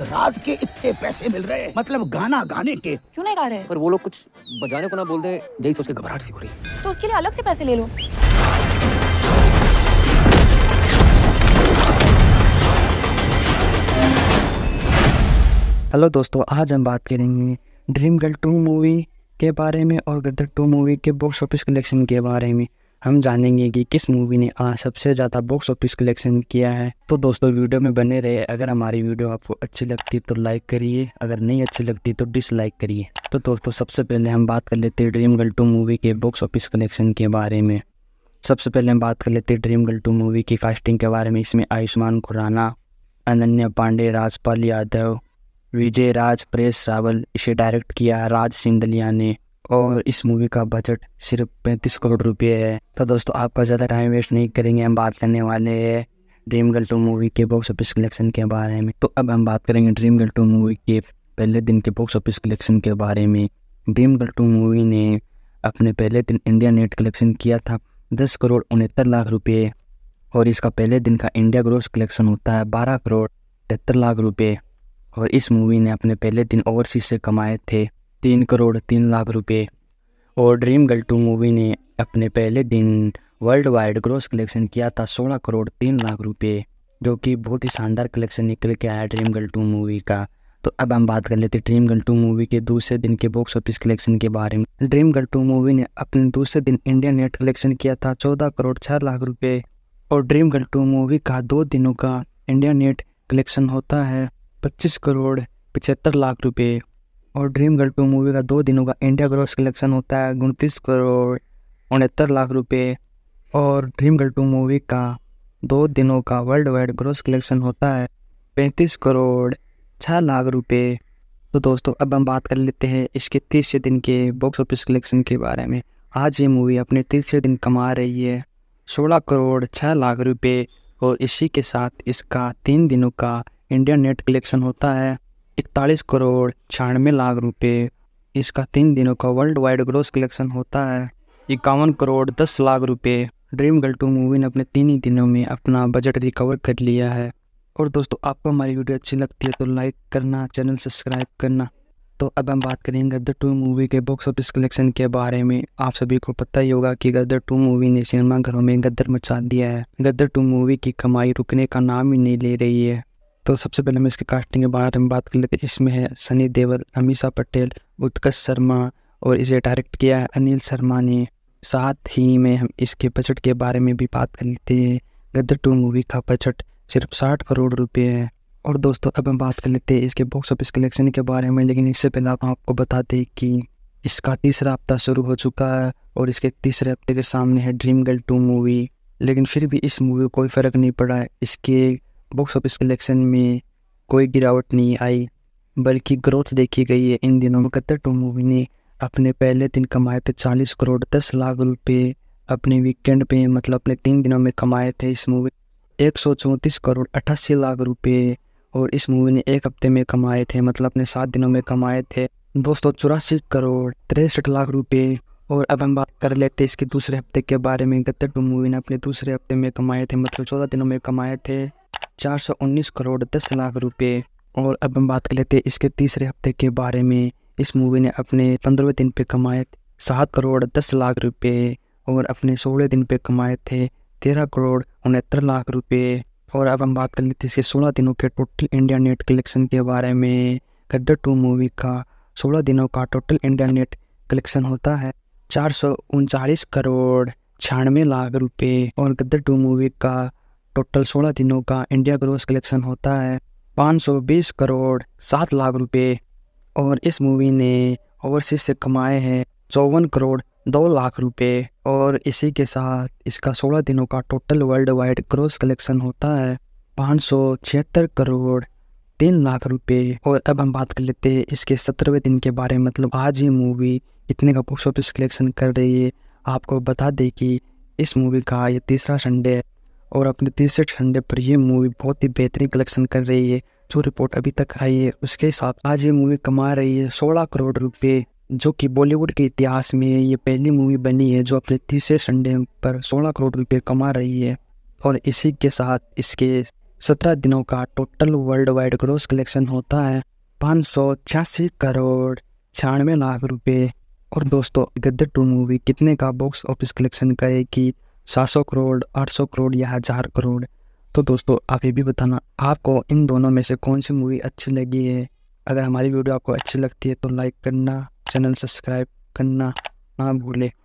एक रात के इतने पैसे मिल रहे हैं मतलब गाना गाने के क्यों नहीं गा रहे पर वो लोग कुछ बजाने को ना बोल दे यही सोच के घबराहट सी हो रही है तो उसके लिए अलग से पैसे ले लो हेलो दोस्तों आज हम बात करेंगे ड्रीम गर्ल टू मूवी के बारे में और गदर टू मूवी के बॉक्स ऑफिस कलेक्शन के बारे में हम जानेंगे कि किस मूवी ने आज सबसे ज़्यादा बॉक्स ऑफिस कलेक्शन किया है तो दोस्तों वीडियो में बने रहे अगर हमारी वीडियो आपको अच्छी लगती तो लाइक करिए अगर नहीं अच्छी लगती तो डिसलाइक करिए तो दोस्तों सबसे पहले हम बात कर लेते हैं ड्रीम गर्ल टू मूवी के बॉक्स ऑफिस कलेक्शन के बारे में सबसे पहले हम बात कर लेते हैं ड्रीम गर्ल टू मूवी की कास्टिंग के बारे में इसमें आयुष्मान खुराना अनन्या पांडे राजपाल यादव विजय राज प्रेस रावल इसे डायरेक्ट किया राज सिंधलिया ने और इस मूवी का बजट सिर्फ पैंतीस करोड़ रुपये है तो दोस्तों आपका ज़्यादा टाइम वेस्ट नहीं करेंगे हम बात करने वाले हैं ड्रीम गर्ल टू मूवी के बॉक्स ऑफिस कलेक्शन के बारे में तो अब हम बात करेंगे ड्रीम गर्ल टू मूवी के पहले दिन के बॉक्स ऑफिस कलेक्शन के बारे में ड्रीम गर्ल टू मूवी ने अपने पहले दिन इंडिया नेट कलेक्शन किया था दस करोड़ उनहत्तर लाख रुपये और इसका पहले दिन का इंडिया ग्रोस कलेक्शन होता है बारह करोड़ तिहत्तर लाख रुपये और इस मूवी ने अपने पहले दिन ओवरसीज से कमाए थे तीन करोड़ तीन लाख रुपए और ड्रीम गर्ल टू मूवी ने अपने पहले दिन वर्ल्ड वाइड ग्रोस कलेक्शन किया था सोलह करोड़ तीन लाख रुपए जो कि बहुत ही शानदार कलेक्शन निकल के आया ड्रीम गर्ल टू मूवी का तो अब हम बात कर लेते हैं ड्रीम गर्ल टू मूवी के दूसरे दिन के बॉक्स ऑफिस कलेक्शन के बारे में ड्रीम गर्ल टू मूवी ने अपने दूसरे दिन इंडियन नेट कलेक्शन किया था चौदह करोड़ छः लाख रुपये और ड्रीम गर्ल टू मूवी का दो दिनों का इंडियन नेट कलेक्शन होता है पच्चीस करोड़ पचहत्तर लाख रुपये और ड्रीम गर्ल टू मूवी का दो दिनों का इंडिया ग्रॉस कलेक्शन होता है उनतीस करोड़ उनहत्तर लाख रुपये और ड्रीम गर्ल टू मूवी का दो दिनों का वर्ल्ड वाइड ग्रॉस कलेक्शन होता है पैंतीस करोड़ छः लाख रुपये तो दोस्तों अब हम बात कर लेते हैं इसके तीसरे दिन के बॉक्स ऑफिस कलेक्शन के बारे में आज ये मूवी अपने तीसरे दिन कमा रही है सोलह करोड़ छः लाख रुपये और इसी के साथ इसका तीन दिनों का इंडियन नेट कलेक्शन होता है इकतालीस करोड़ छियानवे लाख रुपए इसका तीन दिनों का वर्ल्ड वाइड ग्रोस कलेक्शन होता है इक्यावन करोड़ दस लाख रुपए ड्रीम गर्ल टू मूवी ने अपने तीन ही दिनों में अपना बजट रिकवर कर लिया है और दोस्तों आपको हमारी वीडियो अच्छी लगती है तो लाइक करना चैनल सब्सक्राइब करना तो अब हम बात करेंगे गदर टू मूवी के बॉक्स ऑफिस कलेक्शन के बारे में आप सभी को पता ही होगा कि गदर टू मूवी ने सिनेमाघरों में गदर मचा दिया है गदर टू मूवी की कमाई रुकने का नाम ही नहीं ले रही है तो सबसे पहले हम इसके कास्टिंग के बारे में बात कर लेते हैं इसमें है सनी देवल अमीशा पटेल उत्कर्ष शर्मा और इसे डायरेक्ट किया है अनिल शर्मा ने साथ ही में हम इसके बजट के बारे में भी बात कर लेते हैं गदर टू मूवी का बजट सिर्फ साठ करोड़ रुपये है और दोस्तों अब हम बात कर लेते हैं इसके बॉक्स ऑफिस कलेक्शन के बारे में लेकिन इससे पहले आप आपको बता दें कि इसका तीसरा हफ्ता शुरू हो चुका है और इसके तीसरे हफ्ते के सामने है ड्रीम गर्ल टू मूवी लेकिन फिर भी इस मूवी को कोई फ़र्क नहीं पड़ा है इसके बॉक्स ऑफिस कलेक्शन में कोई गिरावट नहीं आई बल्कि ग्रोथ देखी गई है इन दिनों में मुकदर टू मूवी ने अपने पहले दिन कमाए थे चालीस करोड़ दस लाख रुपये अपने वीकेंड पे मतलब अपने तीन दिनों में कमाए थे इस मूवी एक सौ चौंतीस करोड़ अट्ठासी लाख रुपये और इस मूवी ने एक हफ्ते में कमाए थे मतलब अपने सात दिनों में कमाए थे दो सौ चौरासी करोड़ तिरसठ लाख रुपये और अब हम बात कर लेते हैं इसके दूसरे हफ्ते के बारे में गत्तर टू मूवी ने अपने दूसरे हफ्ते में कमाए थे मतलब चौदह दिनों में कमाए थे चार सौ उन्नीस करोड़ दस लाख रुपए और अब हम बात कर लेते हैं इसके तीसरे हफ्ते के बारे में इस मूवी ने अपने पंद्रहवें दिन पे कमाए सात करोड़ दस लाख रुपए और अपने सोलह दिन पे कमाए थे तेरह करोड़ उनहत्तर लाख रुपए और अब हम बात कर लेते हैं इसके सोलह दिनों के टोटल इंडिया नेट कलेक्शन के बारे में गद्दर टू मूवी का सोलह दिनों का टोटल इंडिया नेट कलेक्शन होता है चार सौ उनचालीस करोड़ छियानवे लाख रुपए और गद्दर टू मूवी का टोटल सोलह दिनों का इंडिया ग्रोस कलेक्शन होता है 520 करोड़ सात लाख रुपए और इस मूवी ने ओवरसीज से कमाए हैं चौवन करोड़ दो लाख रुपए और इसी के साथ इसका सोलह दिनों का total worldwide gross collection होता है पाँच सौ छिहत्तर करोड़ तीन लाख रुपए और अब हम बात कर लेते हैं इसके सत्रहवें दिन के बारे में मतलब आज ही मूवी इतने का बॉक्स ऑफिस कलेक्शन कर रही है आपको बता दें कि इस मूवी का ये तीसरा संडे और अपने तीसरे संडे पर यह मूवी बहुत ही बेहतरीन कलेक्शन कर रही है जो रिपोर्ट अभी तक आई है उसके साथ आज ये मूवी कमा रही है सोलह करोड़ रुपये जो कि बॉलीवुड के इतिहास में ये पहली मूवी बनी है जो अपने तीसरे संडे पर सोलह करोड़ रुपये कमा रही है और इसी के साथ इसके सत्रह दिनों का total worldwide gross collection होता है पाँच सौ छियासी करोड़ छियानवे लाख रुपए और दोस्तों गद्दर टू मूवी कितने का बॉक्स ऑफिस कलेक्शन करेगी सात सौ करोड़ आठ सौ करोड़ या हज़ार करोड़ तो दोस्तों आप ये भी बताना आपको इन दोनों में से कौन सी मूवी अच्छी लगी है अगर हमारी वीडियो आपको अच्छी लगती है तो लाइक करना चैनल सब्सक्राइब करना ना भूलें